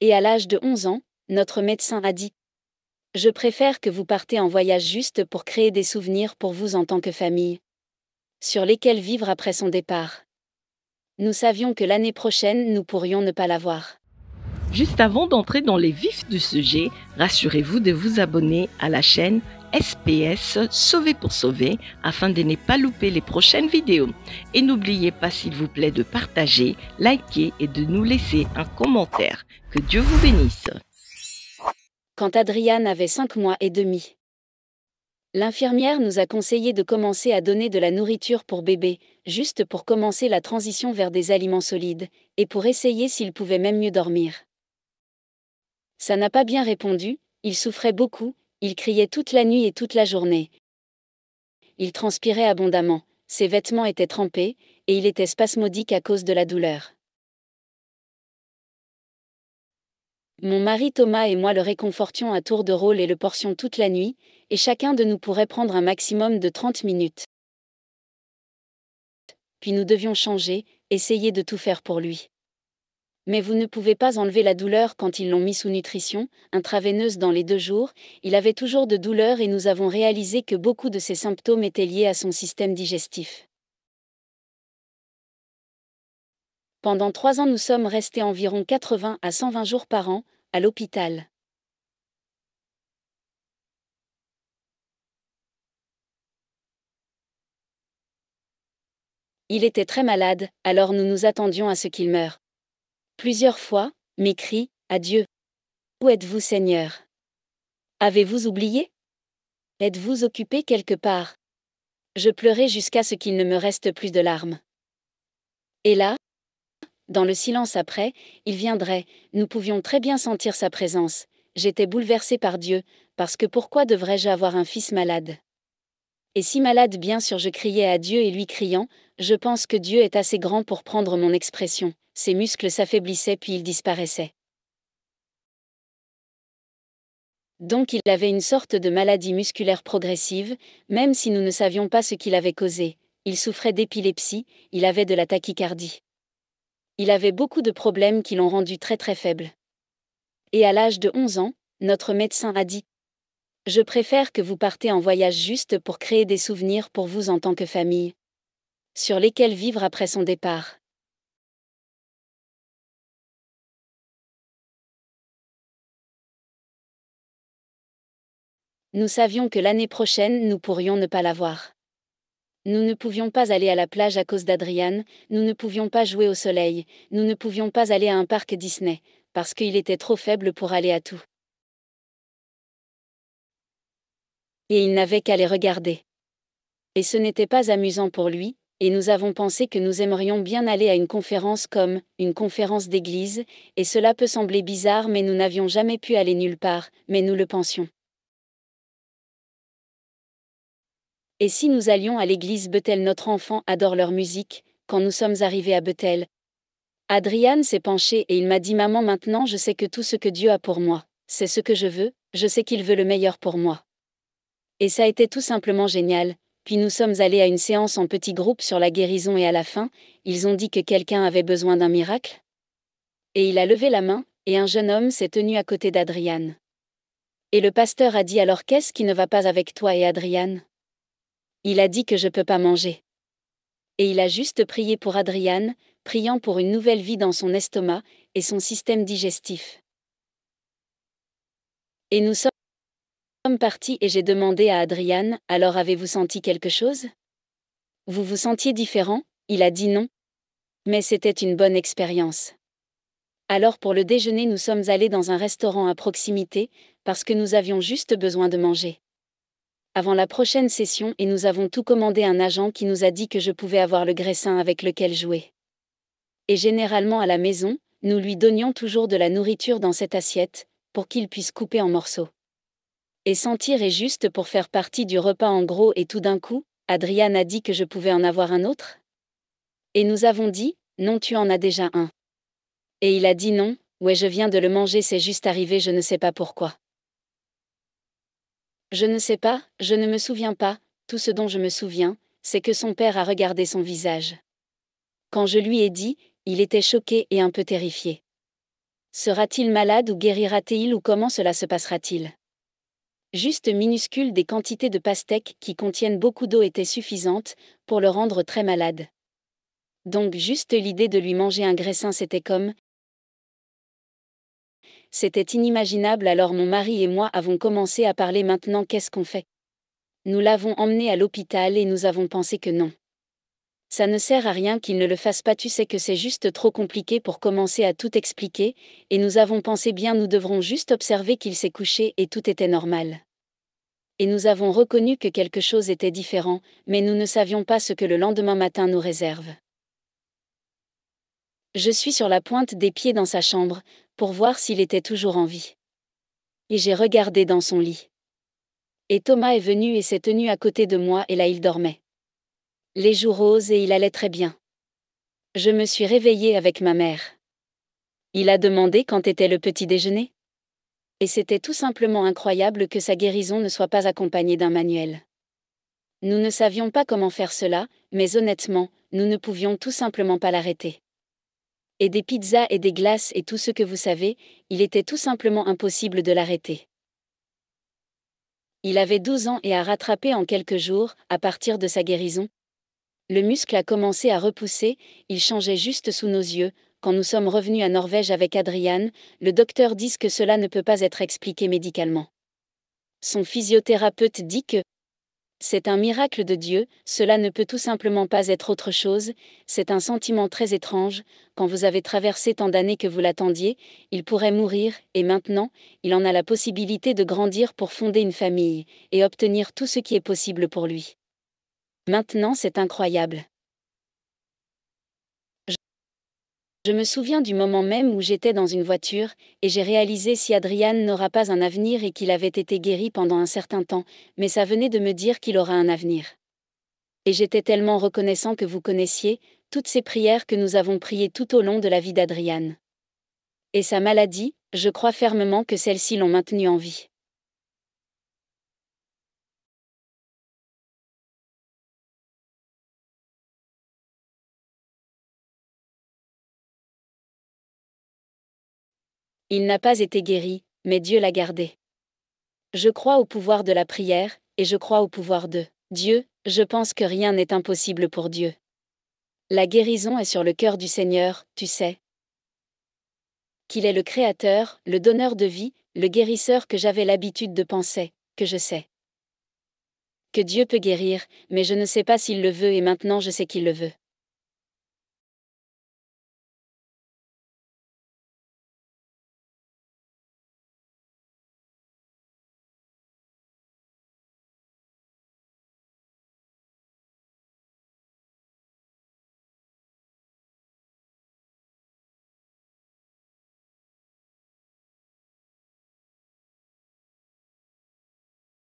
et à l'âge de 11 ans, notre médecin a dit je préfère que vous partez en voyage juste pour créer des souvenirs pour vous en tant que famille, sur lesquels vivre après son départ. Nous savions que l'année prochaine, nous pourrions ne pas l'avoir. Juste avant d'entrer dans les vifs du sujet, rassurez-vous de vous abonner à la chaîne SPS Sauver pour Sauver afin de ne pas louper les prochaines vidéos. Et n'oubliez pas s'il vous plaît de partager, liker et de nous laisser un commentaire. Que Dieu vous bénisse. Quand Adriane avait 5 mois et demi, l'infirmière nous a conseillé de commencer à donner de la nourriture pour bébé, juste pour commencer la transition vers des aliments solides, et pour essayer s'il pouvait même mieux dormir. Ça n'a pas bien répondu, il souffrait beaucoup, il criait toute la nuit et toute la journée. Il transpirait abondamment, ses vêtements étaient trempés, et il était spasmodique à cause de la douleur. Mon mari Thomas et moi le réconfortions à tour de rôle et le portions toute la nuit, et chacun de nous pourrait prendre un maximum de 30 minutes. Puis nous devions changer, essayer de tout faire pour lui. Mais vous ne pouvez pas enlever la douleur quand ils l'ont mis sous nutrition, intraveineuse dans les deux jours, il avait toujours de douleur et nous avons réalisé que beaucoup de ses symptômes étaient liés à son système digestif. Pendant trois ans nous sommes restés environ 80 à 120 jours par an, à l'hôpital. Il était très malade, alors nous nous attendions à ce qu'il meure plusieurs fois, m'écrit, adieu. Où êtes-vous Seigneur Avez-vous oublié Êtes-vous occupé quelque part Je pleurais jusqu'à ce qu'il ne me reste plus de larmes. Et là, dans le silence après, il viendrait, nous pouvions très bien sentir sa présence, j'étais bouleversé par Dieu, parce que pourquoi devrais-je avoir un fils malade Et si malade bien sûr je criais à Dieu et lui criant, je pense que Dieu est assez grand pour prendre mon expression, ses muscles s'affaiblissaient puis ils disparaissaient. Donc il avait une sorte de maladie musculaire progressive, même si nous ne savions pas ce qu'il avait causé. Il souffrait d'épilepsie, il avait de la tachycardie. Il avait beaucoup de problèmes qui l'ont rendu très très faible. Et à l'âge de 11 ans, notre médecin a dit Je préfère que vous partez en voyage juste pour créer des souvenirs pour vous en tant que famille, sur lesquels vivre après son départ. Nous savions que l'année prochaine nous pourrions ne pas la voir. Nous ne pouvions pas aller à la plage à cause d'Adriane, nous ne pouvions pas jouer au soleil, nous ne pouvions pas aller à un parc Disney, parce qu'il était trop faible pour aller à tout. Et il n'avait qu'à les regarder. Et ce n'était pas amusant pour lui, et nous avons pensé que nous aimerions bien aller à une conférence comme une conférence d'église, et cela peut sembler bizarre mais nous n'avions jamais pu aller nulle part, mais nous le pensions. Et si nous allions à l'église Bethel Notre enfant adore leur musique, quand nous sommes arrivés à Bethel. Adriane s'est penché et il m'a dit Maman maintenant je sais que tout ce que Dieu a pour moi, c'est ce que je veux, je sais qu'il veut le meilleur pour moi. Et ça a été tout simplement génial, puis nous sommes allés à une séance en petit groupe sur la guérison et à la fin, ils ont dit que quelqu'un avait besoin d'un miracle. Et il a levé la main, et un jeune homme s'est tenu à côté d'Adriane. Et le pasteur a dit alors qu'est-ce qui ne va pas avec toi et Adriane il a dit que je peux pas manger. Et il a juste prié pour Adriane, priant pour une nouvelle vie dans son estomac et son système digestif. Et nous sommes partis et j'ai demandé à Adriane, alors avez-vous senti quelque chose Vous vous sentiez différent Il a dit non. Mais c'était une bonne expérience. Alors pour le déjeuner nous sommes allés dans un restaurant à proximité, parce que nous avions juste besoin de manger avant la prochaine session et nous avons tout commandé un agent qui nous a dit que je pouvais avoir le graissin avec lequel jouer. Et généralement à la maison, nous lui donnions toujours de la nourriture dans cette assiette, pour qu'il puisse couper en morceaux. Et sentir est juste pour faire partie du repas en gros et tout d'un coup, Adrian a dit que je pouvais en avoir un autre Et nous avons dit, non tu en as déjà un. Et il a dit non, ouais je viens de le manger c'est juste arrivé je ne sais pas pourquoi. Je ne sais pas, je ne me souviens pas, tout ce dont je me souviens, c'est que son père a regardé son visage. Quand je lui ai dit, il était choqué et un peu terrifié. Sera-t-il malade ou guérira-t-il ou comment cela se passera-t-il Juste minuscule des quantités de pastèques qui contiennent beaucoup d'eau étaient suffisantes pour le rendre très malade. Donc juste l'idée de lui manger un graissin c'était comme c'était inimaginable alors mon mari et moi avons commencé à parler maintenant qu'est-ce qu'on fait Nous l'avons emmené à l'hôpital et nous avons pensé que non. Ça ne sert à rien qu'il ne le fasse pas, tu sais que c'est juste trop compliqué pour commencer à tout expliquer, et nous avons pensé bien nous devrons juste observer qu'il s'est couché et tout était normal. Et nous avons reconnu que quelque chose était différent, mais nous ne savions pas ce que le lendemain matin nous réserve. Je suis sur la pointe des pieds dans sa chambre, pour voir s'il était toujours en vie. Et j'ai regardé dans son lit. Et Thomas est venu et s'est tenu à côté de moi et là il dormait. Les joues roses et il allait très bien. Je me suis réveillée avec ma mère. Il a demandé quand était le petit déjeuner. Et c'était tout simplement incroyable que sa guérison ne soit pas accompagnée d'un manuel. Nous ne savions pas comment faire cela, mais honnêtement, nous ne pouvions tout simplement pas l'arrêter et des pizzas et des glaces et tout ce que vous savez, il était tout simplement impossible de l'arrêter. Il avait 12 ans et a rattrapé en quelques jours, à partir de sa guérison. Le muscle a commencé à repousser, il changeait juste sous nos yeux, quand nous sommes revenus à Norvège avec Adriane, le docteur dit que cela ne peut pas être expliqué médicalement. Son physiothérapeute dit que, c'est un miracle de Dieu, cela ne peut tout simplement pas être autre chose, c'est un sentiment très étrange, quand vous avez traversé tant d'années que vous l'attendiez, il pourrait mourir, et maintenant, il en a la possibilité de grandir pour fonder une famille, et obtenir tout ce qui est possible pour lui. Maintenant c'est incroyable. Je me souviens du moment même où j'étais dans une voiture, et j'ai réalisé si Adriane n'aura pas un avenir et qu'il avait été guéri pendant un certain temps, mais ça venait de me dire qu'il aura un avenir. Et j'étais tellement reconnaissant que vous connaissiez, toutes ces prières que nous avons priées tout au long de la vie d'Adrian. Et sa maladie, je crois fermement que celles-ci l'ont maintenu en vie. Il n'a pas été guéri, mais Dieu l'a gardé. Je crois au pouvoir de la prière, et je crois au pouvoir de Dieu, je pense que rien n'est impossible pour Dieu. La guérison est sur le cœur du Seigneur, tu sais. Qu'il est le Créateur, le donneur de vie, le guérisseur que j'avais l'habitude de penser, que je sais. Que Dieu peut guérir, mais je ne sais pas s'il le veut et maintenant je sais qu'il le veut.